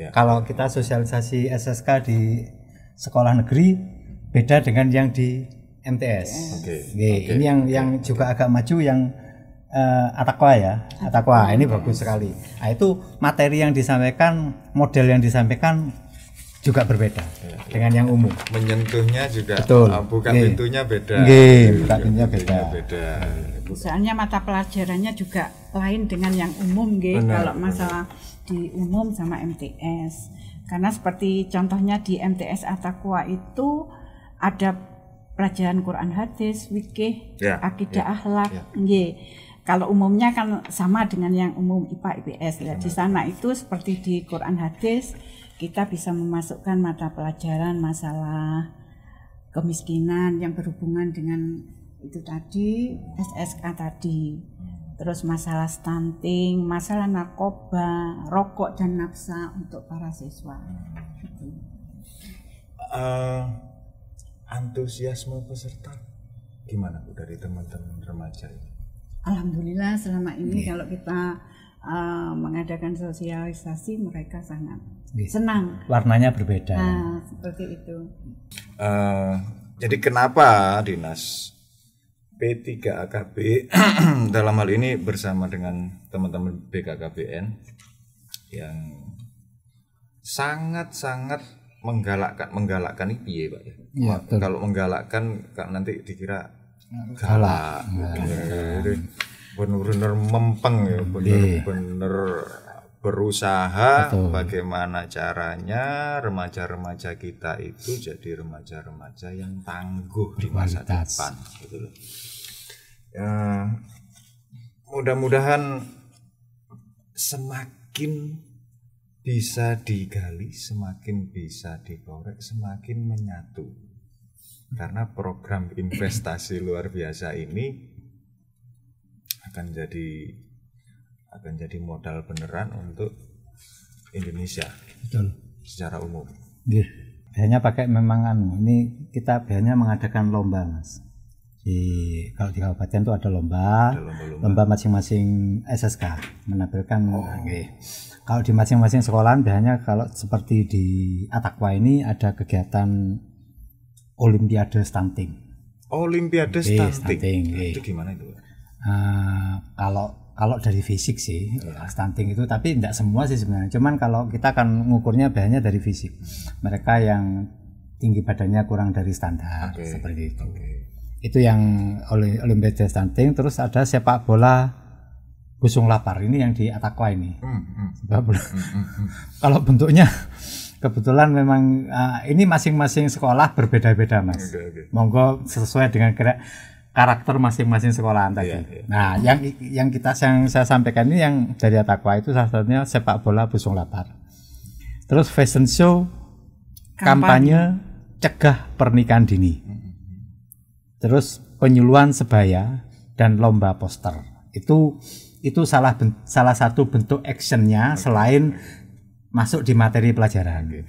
Ya. Kalau kita sosialisasi SSK di sekolah negeri beda dengan yang di MTS. Oke. Okay. Ini yang okay. yang juga agak maju yang uh, Atakwa ya. Atakwa ini bagus sekali. Nah, itu materi yang disampaikan, model yang disampaikan juga berbeda ya, dengan yang umum. Menyentuhnya juga Betul. Uh, buka Gih. pintunya beda. Nggih, iya, pintunya beda. beda. Soalnya mata pelajarannya juga lain dengan yang umum nggih kalau masalah di umum sama MTS. Karena seperti contohnya di MTS Atakwa itu ada pelajaran Quran hadis, wikih, ya, akidah ya, akhlak, ya. kalau umumnya kan sama dengan yang umum IPA IPS ya. Nah, di sana itu seperti di Quran hadis kita bisa memasukkan mata pelajaran masalah kemiskinan yang berhubungan dengan itu tadi SSK tadi terus masalah stunting, masalah narkoba, rokok dan nafsa untuk para siswa. Uh, antusiasme peserta gimana bu dari teman-teman remaja ini? Alhamdulillah selama ini yeah. kalau kita Eh, mengadakan sosialisasi mereka sangat yes. Iya. senang. Warnanya berbeda. Nah, seperti itu. Uh, jadi kenapa dinas P3AKB dalam hal ini bersama dengan teman-teman BKKBN yang sangat-sangat menggalakkan menggalakkan ini ya pak ya, ya kalau menggalakkan nanti dikira galak, galak. galak. Iya, iya, galak. Gitu benar-benar mempeng ya iya. benar-benar berusaha Betul. bagaimana caranya remaja-remaja kita itu jadi remaja-remaja yang tangguh di masa depan gitu Ya, mudah-mudahan semakin bisa digali, semakin bisa dikorek, semakin menyatu. Karena program investasi luar biasa ini akan jadi akan jadi modal beneran untuk Indonesia Betul. secara umum. Yeah. Biasanya pakai memang anu ini kita biasanya mengadakan lomba mas. Di kalau di kabupaten itu ada lomba, ada lomba, lomba masing-masing SSK menampilkan. Oh. Okay. Nah, kalau di masing-masing sekolah biasanya kalau seperti di Atakwa ini ada kegiatan Olimpiade Stunting. Olimpiade Stunting. stunting. Itu gimana itu? uh, kalau kalau dari fisik sih yeah. stunting itu tapi tidak semua sih sebenarnya cuman kalau kita akan mengukurnya banyak dari fisik mereka yang tinggi badannya kurang dari standar okay. seperti itu okay. itu yang olimpiade stunting terus ada sepak bola busung lapar ini yang di Atakwa ini mm, -hmm. hmm. hmm, hmm kalau bentuknya kebetulan memang uh, ini masing-masing sekolah berbeda-beda mas okay, okay. monggo sesuai dengan kira karakter masing-masing sekolahan tadi. Yeah, yeah. Nah, yang yang kita yang saya sampaikan ini yang dari Atakwa itu salah satunya sepak bola busung lapar. Terus fashion show kampanye, kampanye cegah pernikahan dini. Terus penyuluhan sebaya dan lomba poster. Itu itu salah salah satu bentuk actionnya selain masuk di materi pelajaran.